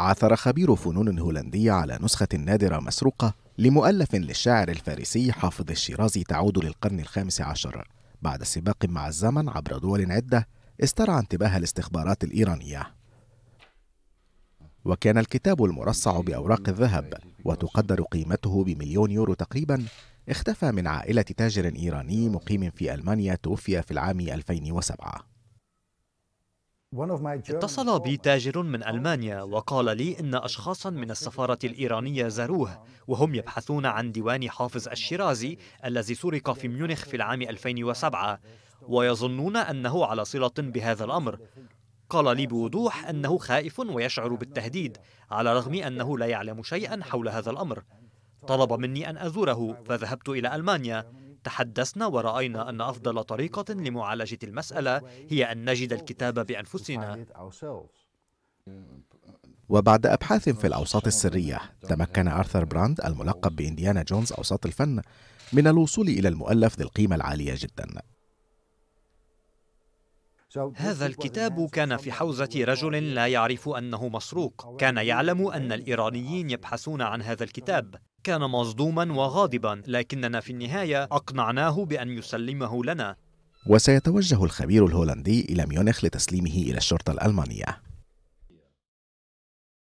عثر خبير فنون هولندية على نسخة نادرة مسروقة لمؤلف للشاعر الفارسي حافظ الشيرازي تعود للقرن الخامس عشر بعد سباق مع الزمن عبر دول عدة استرعى انتباه الاستخبارات الإيرانية وكان الكتاب المرصع بأوراق الذهب وتقدر قيمته بمليون يورو تقريبا اختفى من عائلة تاجر إيراني مقيم في ألمانيا توفي في العام 2007 اتصل بي تاجر من ألمانيا وقال لي إن أشخاصا من السفارة الإيرانية زاروه وهم يبحثون عن ديوان حافظ الشيرازي الذي سرق في ميونخ في العام 2007 ويظنون أنه على صلة بهذا الأمر قال لي بوضوح أنه خائف ويشعر بالتهديد على رغم أنه لا يعلم شيئا حول هذا الأمر طلب مني أن أزوره فذهبت إلى ألمانيا تحدثنا ورأينا أن أفضل طريقة لمعالجة المسألة هي أن نجد الكتاب بأنفسنا وبعد أبحاث في الأوساط السرية تمكن آرثر براند الملقب بإنديانا جونز أوساط الفن من الوصول إلى المؤلف ذي القيمة العالية جدا هذا الكتاب كان في حوزة رجل لا يعرف أنه مسروق كان يعلم أن الإيرانيين يبحثون عن هذا الكتاب كان مصدوما وغاضبا لكننا في النهاية أقنعناه بأن يسلمه لنا وسيتوجه الخبير الهولندي إلى ميونخ لتسليمه إلى الشرطة الألمانية